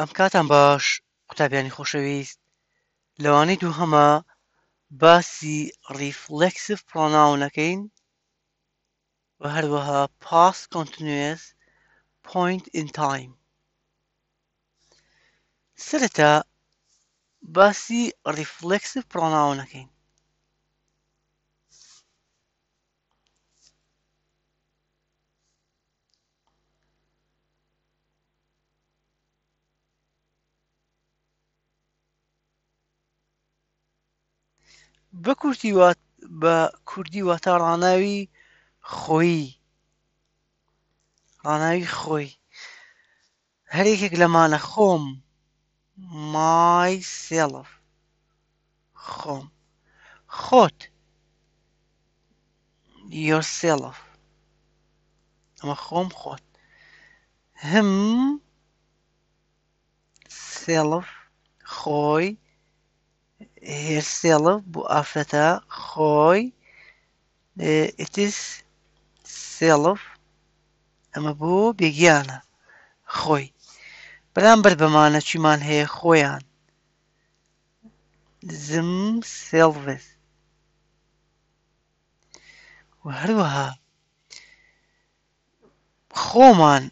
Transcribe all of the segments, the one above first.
ئەم کاتان باش قوتابیانی خۆشەویست لەوانەی دوو هەمە باسی ریفلکسف پرۆناونەکەین و هەروەها پاس کۆنتنوێس پوینت ئینتایم سرەتا باسی ریفلکسف پرۆناونەکەین بە کورتی بە کوردی واتە ڕاناوی خۆی ڕاناوی خۆی هەرێکێک لەمانە خۆم مای سێڵف خۆم خۆت یۆسێڵف ئەمە خۆم خۆت هم سێڵف خۆی هێرسێڵف بۆ ئافرەتە خۆی ئتیس سێڵف ئەمە بۆ بێگیانە خۆی بەرامبەر بەمانە چیمان هەیە خۆیان زم سێڵس و هەروەها خۆمان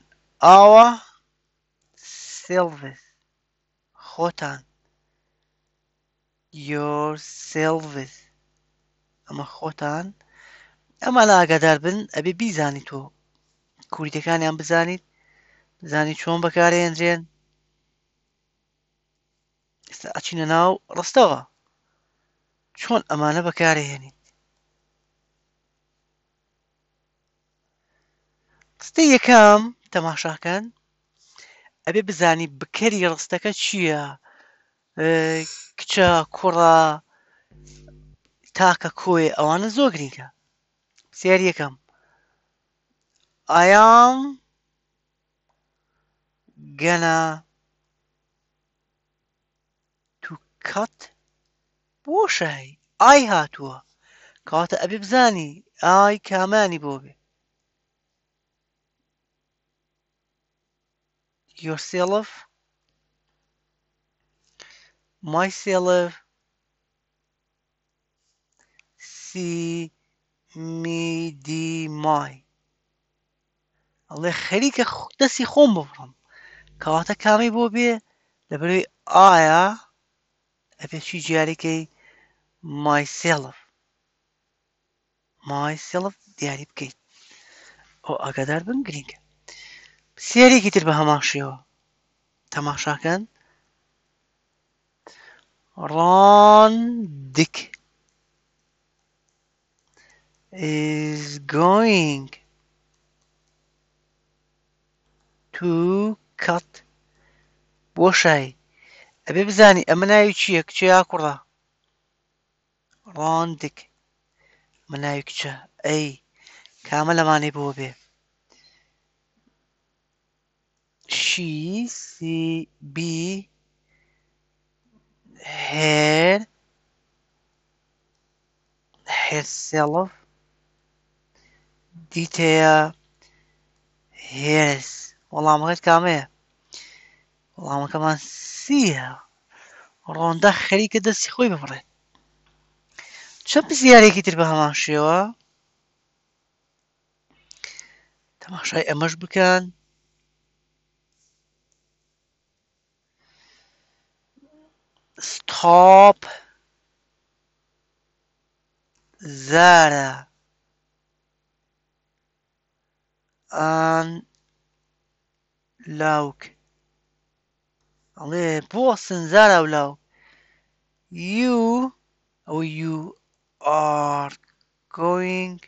ئاوە سێڵس خۆتان yourselves ئەمە خۆتان ئەمە لە ئاگادار بن ئەبێ بیزانی تۆ کووریتەکانیان بزانیت زانی چۆن بەکارێنجێن ئێستا ئەچینە ناو ڕستەوە چۆن ئەمانە بەکارهێنیت ڕستی یەکەم تەماشاکەن ئەبێ بزانی بکەری ڕستەکە چییە کچە کوڕە تاکە کۆی ئەوانە زۆر گرینگە سیار یەکەم ئایام گەنە تو کەت بۆ شای ئای هاتووە کاتە ئەبێ بزانی ئای کامانی بۆ بێ yourself myself, see me di my. الله خەریکە دەستی خۆم ببڕم کەواتە کامی بۆ بێ لەبەروی ئایا ئەپێکی جیاریکەی مایسێڵف مایسێڵف دیاری بکەیت ئەو ئاگادار بن گرینگە سێرێکی تر بە هەماشیەوە تەماشاکەن Rondick is going to cut بۆشایی ئەبێ بزانی ئەمە ناوی چییە کچە یا کوڕە ڕاندێک من ناوی کچە ئەی کامە لەمانەی بۆ بێ شیسیبی had herself detail his والله ما غير كامية والله ما كمان سيها روندا خەریکە خوي خۆی ببڕێت چەند پرسیارێکی تر بە هەمان شێوە تەماشای امش بكان top that and look Allez, Boston Zara Blau. You, oh, you are going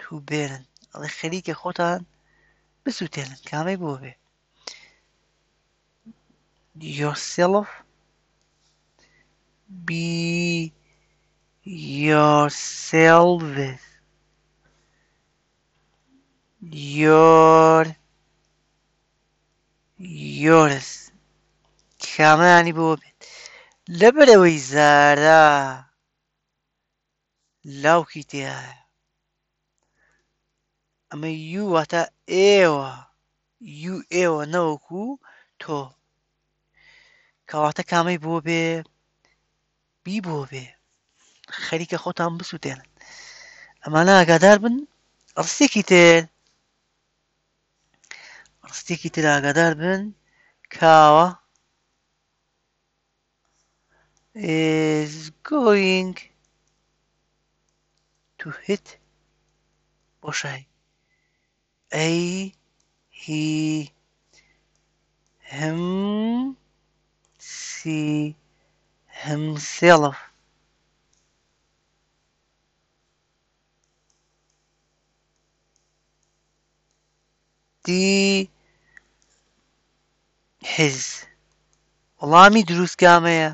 to burn. Allez, Khalik Khotan, Besutelen, Kamebube. yourself be yourself your yours کامانی بۆ بێت لەبەرەوەی زارا لاوکی تێایە ئەمە یوواتە ئێوە یو ئێوە نەوەکو تۆ کەواتە کامی بۆ بی بی بۆ بێ خەریکە خۆتان بسووتێنن ئەمانە ئاگادار بن ڕستێکی تر ڕستێکی تر ئاگادار بن کوا is going to hit بوشای a he him see himself. دی حز وەڵامی دروستگامەیە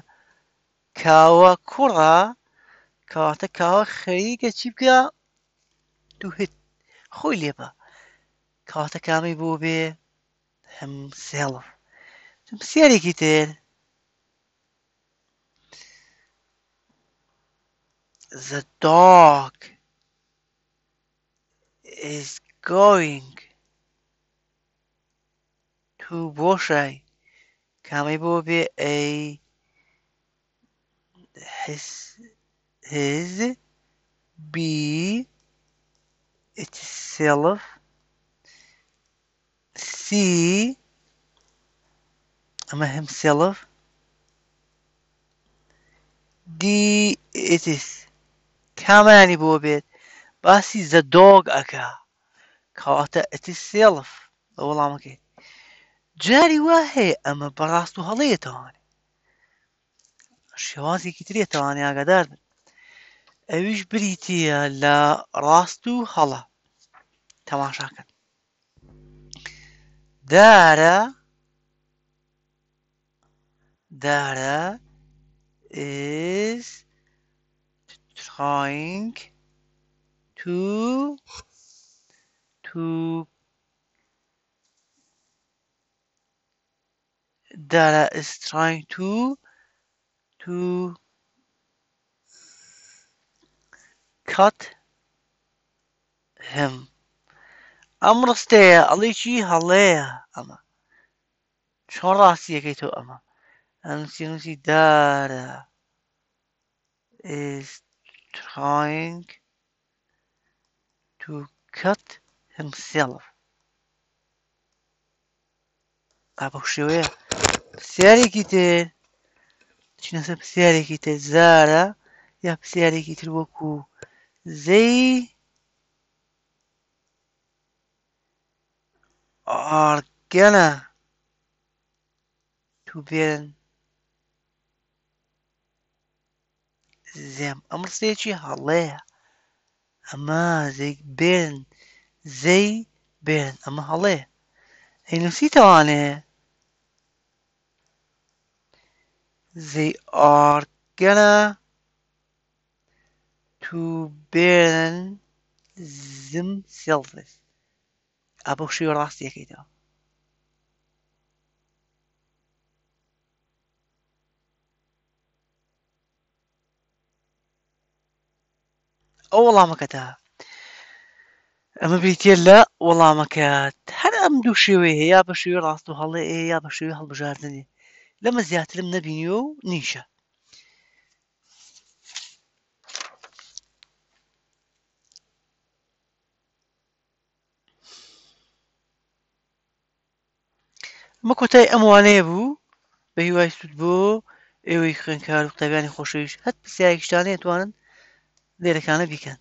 کاوە کوڕە کەواتە کاوە خەریکە چی بکە دوهت خۆی لێبە کاتە کامی بۆ بێ هەم سێڵف سیارێکی تێر the dog is going to Russia. Kami will be a his his be itself see ama himself D it is کامەیانی بۆ بێت باسی زە دۆگ ئەکا کەواتە ئەتی سێڵف لە وەڵامەکەیت جاری وا هەیە ئەمە بەڕاست و هەڵەیەتەوانێ شێوازێکی ترێت توانێ ئاگادار بن ئەویش بریتە لە ڕاست و هەڵە تەماشاکەن دارە دارە is trying to to Dara is trying to to cut him. I'm gonna stay Ali Chi Halea Ama Chora Siakito Ama and see Dara is trying to cut himself. Abi şuraya série que ter. Tinha essa série que ter Zara e a série que ter Goku. Zei. to Tu زێم ئەم ڕستێکی هەڵەیە ئەمە زێک بێن زەی بێن ئەمە هەڵێ ئەینوسی توانێ زەی ئارگەنە تو بێن زم سێڵس ئابە شوی ڕاستیەکەیتەوە ئەو وەڵامەکەتە ئەمە بریتە لە وەڵامەکەت هەر ئەم دوو شێوەیە هەیە بە شێوێ ڕاست و هەڵێ یا بە شێوێ هەڵبژاردننی لەمە زیاترم نەبینیوە و نیشە مە کۆتای ئەموانەیە بوو بە هیوای سوود بۆ ئێوەی خوێنکار و قوتابیانی خۆشەویش هەت پرسیایکشتانەیە توانن لێرەکانە بیکەن